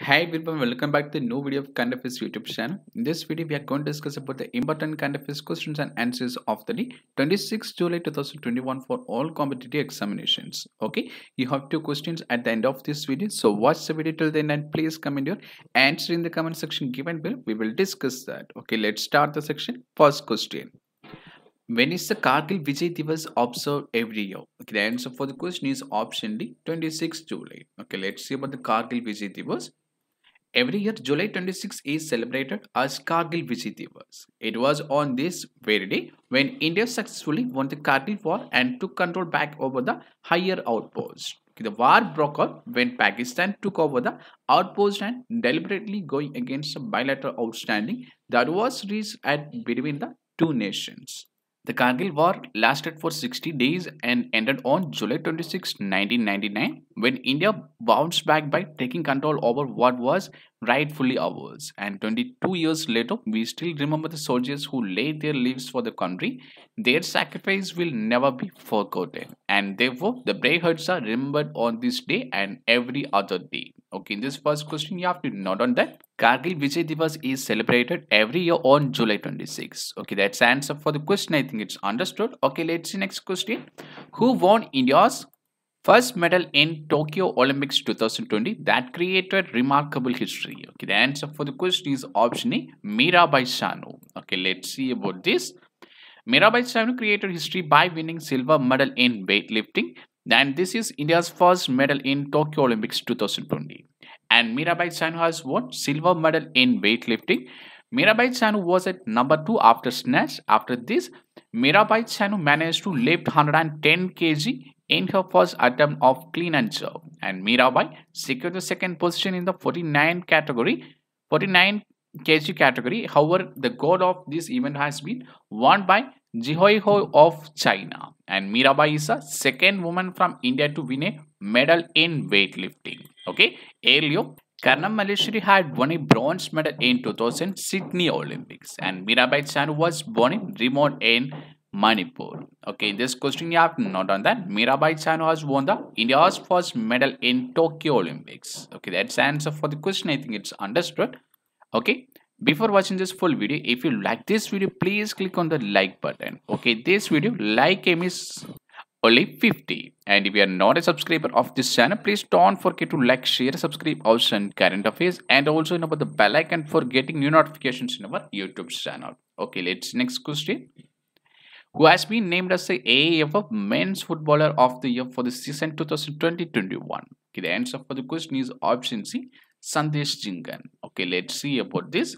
Hi everyone, welcome back to the new video of Candafis YouTube channel. In this video, we are going to discuss about the important Candafis questions and answers of the 26 July 2021 for all competitive examinations. Okay, you have two questions at the end of this video. So watch the video till then and please comment your answer in the comment section given below. We will discuss that. Okay, let's start the section. First question. When is the Kargil Vijay Divas observed every year? Okay, the answer for the question is option D, 26 July. Okay, let's see about the Kargil Vijay Divas. Every year, July 26 is celebrated as Kargil Visit Diwas. It was on this very day when India successfully won the Kargil War and took control back over the higher outpost. The war broke out when Pakistan took over the outpost and deliberately going against a bilateral outstanding that was reached at between the two nations. The Kargil War lasted for 60 days and ended on July 26, 1999, when India bounced back by taking control over what was rightfully ours. And 22 years later, we still remember the soldiers who laid their lives for the country. Their sacrifice will never be forgotten. And therefore, the Bravehearts are remembered on this day and every other day. Okay, in this first question, you have to note on that. Kargil Vijay is celebrated every year on July 26. Okay, that's answer for the question. I think it's understood. Okay, let's see next question. Who won India's first medal in Tokyo Olympics 2020 that created remarkable history? Okay, the answer for the question is option A, Mirabai Shanu. Okay, let's see about this. Mirabai Shanu created history by winning silver medal in weightlifting. And this is India's first medal in Tokyo Olympics 2020 and Mirabai Chanu has won silver medal in weightlifting. Mirabai Chanu was at number 2 after snatch. After this, Mirabai Chanu managed to lift 110 kg in her first attempt of clean and jerk. And Mirabai secured the second position in the 49 category, 49 kg category. However, the gold of this event has been won by Jihoi Ho of China. And Mirabai is the second woman from India to win a medal in weightlifting. Okay, Elio Karnamaleshwari had won a bronze medal in 2000 Sydney Olympics and Mirabai Chan was born in remote in Manipur. Okay, in this question you have not done that. Mirabai Chan has won the India's first medal in Tokyo Olympics. Okay, that's the answer for the question. I think it's understood. Okay, before watching this full video, if you like this video, please click on the like button. Okay, this video, like aim is only 50. And if you are not a subscriber of this channel, please don't forget to like, share, subscribe, also and current affairs and also know about the bell icon for getting new notifications in our YouTube channel. Okay, let's next question. Who has been named as the AAF Men's Footballer of the Year for the season 2020-21? Okay, the answer for the question is option C, Sandesh Jingan. Okay, let's see about this.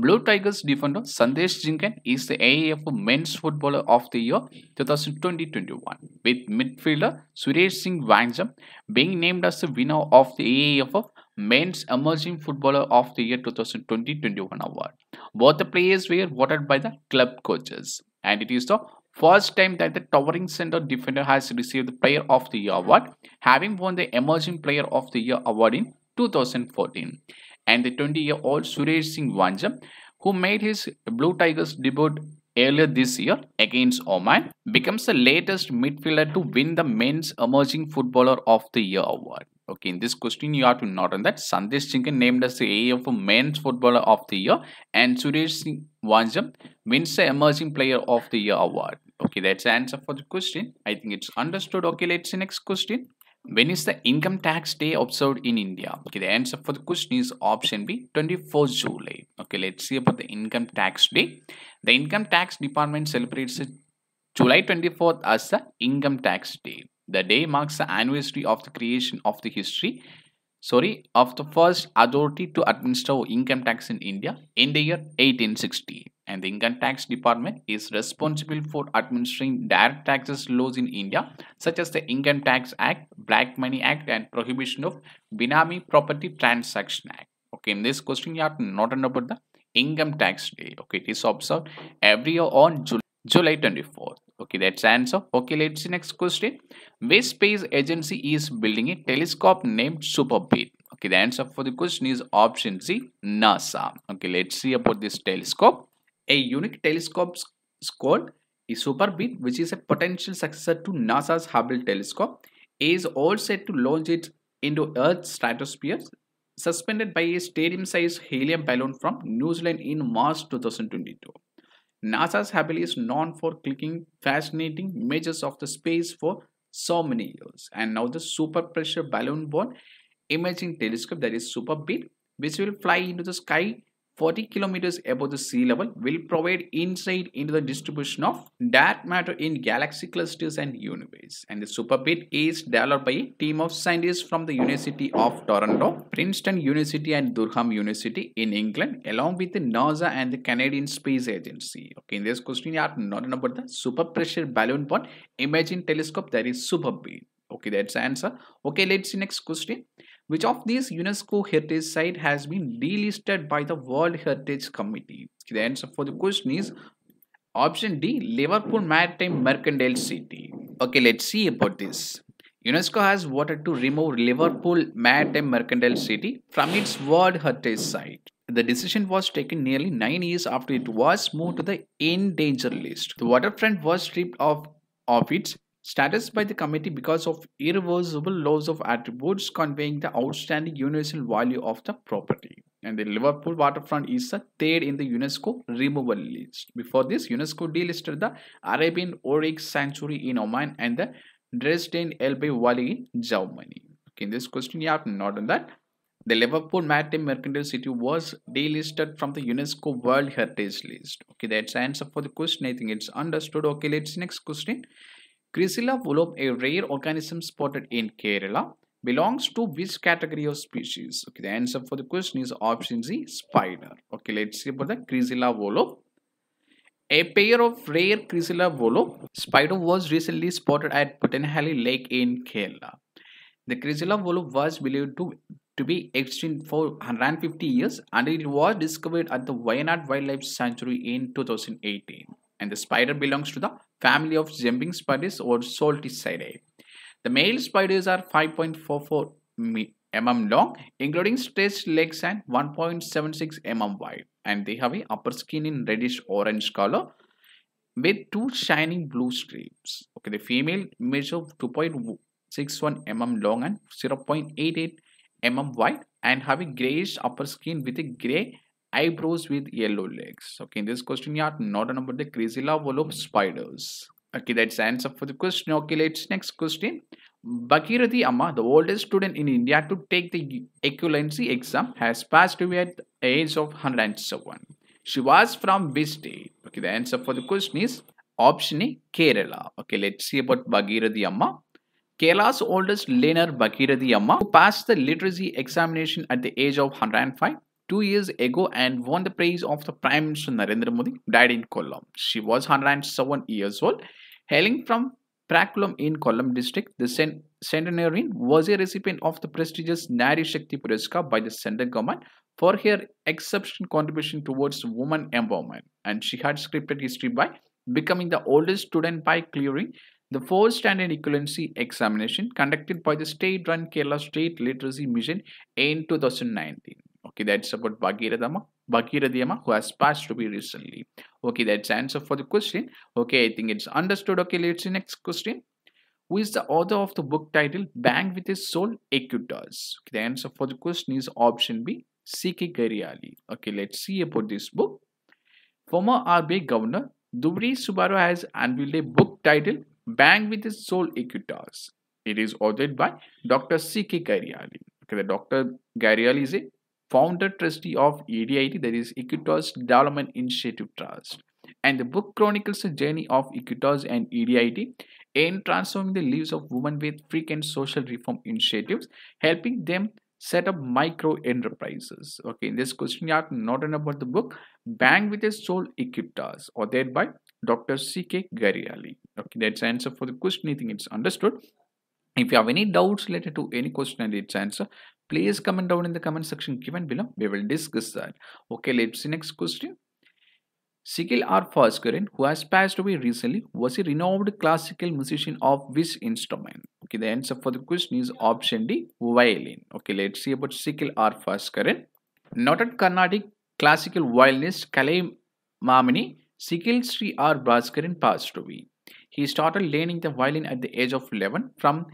Blue Tigers defender Sandesh Jinkan is the AAF Men's Footballer of the Year 2020-21 with midfielder Suresh Singh Wangjam being named as the winner of the AAF Men's Emerging Footballer of the Year 2020-21 award. Both the players were voted by the club coaches and it is the first time that the towering center defender has received the Player of the Year award having won the Emerging Player of the Year award in 2014 and the 20 year old Suraj Singh Wanjam, who made his Blue Tigers debut earlier this year against Oman, becomes the latest midfielder to win the Men's Emerging Footballer of the Year award. Okay, in this question, you have to note on that Sandesh Chinkan named as the AF Men's Footballer of the Year and Suresh Singh Wanjam wins the Emerging Player of the Year award. Okay, that's the answer for the question. I think it's understood. Okay, let's see next question. When is the income tax day observed in India? Okay, the answer for the question is option B, 24 July. Okay, let's see about the income tax day. The income tax department celebrates July 24th as the income tax day. The day marks the anniversary of the creation of the history, sorry, of the first authority to administer income tax in India in the year 1860 and the income tax department is responsible for administering direct taxes laws in India such as the Income Tax Act, Black Money Act and Prohibition of Binami Property Transaction Act. Okay, in this question you have to not know about the income tax day. Okay, it is observed every year on July, July 24th. Okay, that's the answer. Okay, let's see next question. Which space agency is building a telescope named Superbit? Okay, the answer for the question is option C, NASA. Okay, let's see about this telescope. A unique telescope called Superbeam, which is a potential successor to NASA's Hubble telescope, is all set to launch it into Earth's stratosphere, suspended by a stadium-sized helium balloon from New Zealand in March 2022. NASA's Hubble is known for clicking fascinating images of the space for so many years, and now the super pressure balloon-borne imaging telescope, that is Superbeam, which will fly into the sky 40 kilometers above the sea level will provide insight into the distribution of dark matter in galaxy clusters and universe. And the super pit is developed by a team of scientists from the University of Toronto, Princeton University and Durham University in England along with the NASA and the Canadian Space Agency. Okay, in this question you are not about the super pressure balloon but imagine telescope that is super big. Okay, that's the answer. Okay, let's see next question. Which of these UNESCO heritage site has been delisted by the World Heritage Committee? The answer for the question is option D Liverpool Maritime Mercantile City. Okay, let's see about this. UNESCO has voted to remove Liverpool Maritime Mercantile City from its World Heritage Site. The decision was taken nearly 9 years after it was moved to the endangered list. The waterfront was stripped of, of its status by the committee because of irreversible loss of attributes conveying the outstanding universal value of the property. And the Liverpool waterfront is the third in the UNESCO removal list. Before this, UNESCO delisted the Arabian Oryx Sanctuary in Oman and the Dresden Elbe Valley in Germany. Okay, in this question, you have not done that. The Liverpool Maritime Mercantile City was delisted from the UNESCO World Heritage List. Okay, that's the answer for the question. I think it's understood. Okay, let's next question. Grisilla volop, a rare organism spotted in Kerala, belongs to which category of species? Okay, the answer for the question is option Z, spider. Okay, let's see about the Grisilla volop. A pair of rare Grisilla volop spider was recently spotted at Puttenhalli Lake in Kerala. The Grisilla volop was believed to, to be extinct for 150 years and it was discovered at the Wayanad Wildlife Sanctuary in 2018. And the spider belongs to the family of jumping spiders or Salticidae. The male spiders are 5.44 mm long, including stretched legs and 1.76 mm wide, and they have a upper skin in reddish orange color with two shining blue streaks. Okay, the female measure 2.61 mm long and 0.88 mm wide and have a grayish upper skin with a gray eyebrows with yellow legs. Okay, in this question, you are not about the crazy love of spiders. Okay, that's the answer for the question. Okay, let's next question. Bhagirathi Amma, the oldest student in India to take the equivalency exam, has passed away at the age of 107. She was from which state? Okay, the answer for the question is option A, Kerala. Okay, let's see about Bhagirathi Amma. Kerala's oldest learner Bhagirathi Amma, who passed the literacy examination at the age of 105, two years ago and won the praise of the Prime Minister Narendra Modi, died in Kollam. She was 107 years old. Hailing from Prakulam in Kollam district, the centenarian was a recipient of the prestigious Nari Shakti Puraskar by the central government for her exceptional contribution towards women empowerment. And she had scripted history by becoming the oldest student by clearing the fourth standard equivalency examination conducted by the state-run Kerala State Literacy Mission in 2019. Okay, that's about Bhagiratha Bhagirathyama who has passed to be recently. Okay, that's answer for the question. Okay, I think it's understood. Okay, let's see next question. Who is the author of the book titled Bang with His Soul Equitas? Okay, the answer for the question is option B, C.K. Garyali. Okay, let's see about this book. Former RBI Governor Dubri Subaru has unveiled a book titled Bang with His Soul Equitas. It is authored by Dr. C.K. Garyali. Okay, the Dr. Garyali is a founder trustee of EDIT, that is Equitas Development Initiative Trust. And the book chronicles the journey of Equitas and EDIT in transforming the lives of women with frequent social reform initiatives, helping them set up micro enterprises. Okay, in this question are not about the book Bang with a Soul Equitas or thereby Dr. C.K. Gariali. Okay, that's answer for the question. I think it's understood. If you have any doubts related to any question and its answer, please comment down in the comment section given below we will discuss that okay let's see next question Sikil R. Faskaran, who has passed away recently, was a renowned classical musician of which instrument? Okay, the answer for the question is option D, violin. Okay, let's see about Sikil R. Faskaran. Noted Carnatic classical violinist Kalei Mamani, Sikil Sri R. Bhaskaran passed away. He started learning the violin at the age of 11 from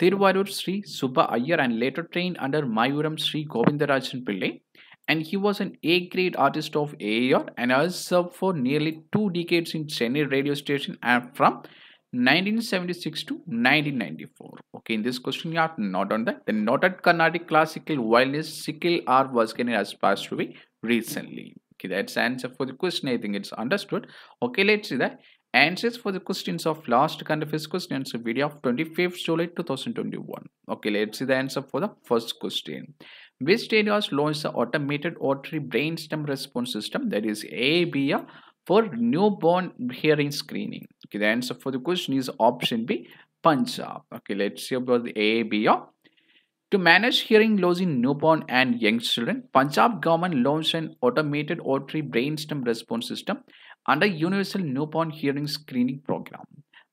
Tiruvayur Sri Subba Ayyar and later trained under Mayuram Sri Govindarajan Pillai and he was an A-grade artist of AAR and has served for nearly two decades in Chennai radio station and from 1976 to 1994. Okay, in this question you are not on that. The noted Carnatic classical violinist Sikil R. Vaskani has passed away recently. Okay, that's answer for the question. I think it's understood. Okay, let's see that answers for the questions of last kind of questions video of 25th July 2021. Okay, let's see the answer for the first question. Which has launched the automated auditory brainstem response system that is ABA uh, for newborn hearing screening? Okay, the answer for the question is option B, Punjab. Okay, let's see about the ABA. Uh. To manage hearing loss in newborn and young children, Punjab government launched an automated auditory brainstem response system under Universal Newborn Hearing Screening Program.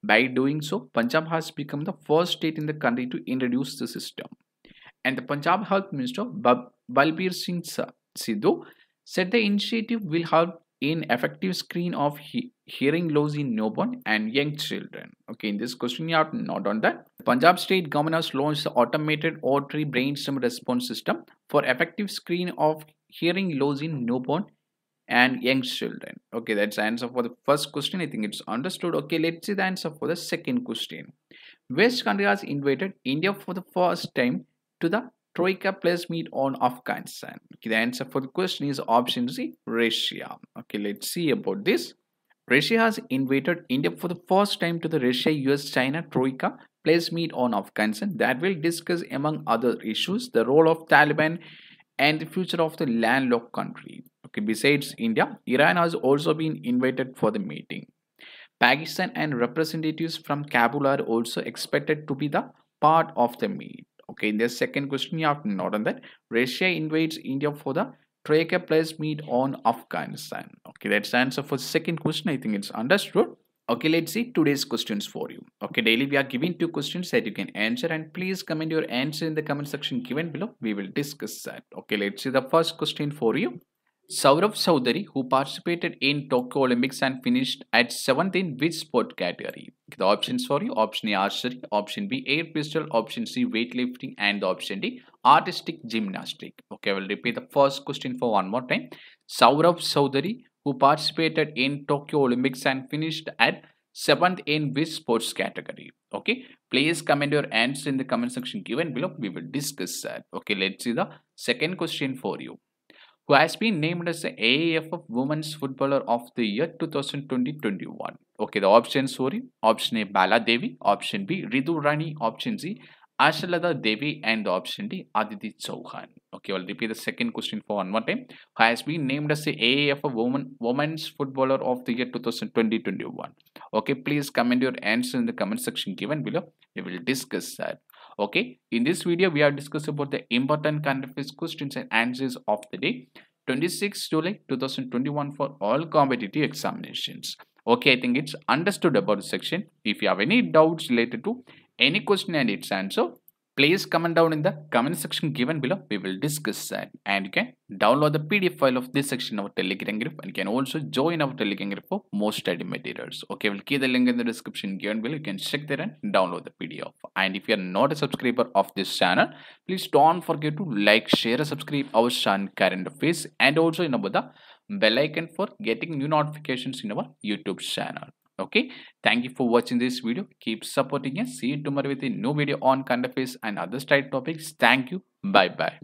By doing so, Punjab has become the first state in the country to introduce the system. And the Punjab Health Minister Balbir Singh Sidhu said the initiative will help in effective screen of he hearing loss in newborn and young children. Okay, in this question you have to note on that. Punjab state governors launched the automated auditory brainstem response system for effective screen of hearing loss in newborn and young children okay that's the answer for the first question i think it's understood okay let's see the answer for the second question west country has invaded india for the first time to the troika place meet on afghanistan okay the answer for the question is option c russia okay let's see about this russia has invaded india for the first time to the russia us china troika place meet on afghanistan that will discuss among other issues the role of taliban and the future of the landlocked country Okay, besides India, Iran has also been invited for the meeting. Pakistan and representatives from Kabul are also expected to be the part of the meet. Okay, in the second question, you have to note on that Russia invites India for the Tracker Plus meet on Afghanistan. Okay, that's the answer for second question. I think it's understood. Okay, let's see today's questions for you. Okay, daily we are giving two questions that you can answer and please comment your answer in the comment section given below. We will discuss that. Okay, let's see the first question for you. Saurav Saudari, who participated in Tokyo Olympics and finished at 7th in which sport category? The options for you option A archery, option B air pistol, option C weightlifting, and the option D artistic gymnastic. Okay, I will repeat the first question for one more time. Saurav Saudari, who participated in Tokyo Olympics and finished at 7th in which sports category? Okay, please comment your answer in the comment section given below. We will discuss that. Okay, let's see the second question for you who has been named as the AAFF Women's Footballer of the Year 2020-21. Okay, the options were option A Bala Devi, option B Ridu Rani, option C Ashalada Devi and the option D Aditi Chauhan. Okay, I'll repeat the second question for one more time. Who has been named as the AAFF Women, Women's Footballer of the Year 2020-21. Okay, please comment your answer in the comment section given below. We will discuss that okay in this video we have discussed about the important kind of questions and answers of the day 26 july 2021 for all competitive examinations okay i think it's understood about the section if you have any doubts related to any question and its answer please comment down in the comment section given below we will discuss that and you can download the pdf file of this section of our telegram group and you can also join our telegram group for more study materials okay we'll keep the link in the description given below you can check there and download the pdf and if you are not a subscriber of this channel please don't forget to like share and subscribe our channel current affairs and also in about the bell icon for getting new notifications in our youtube channel okay thank you for watching this video keep supporting us see you tomorrow with a new video on current face and other side topics thank you bye bye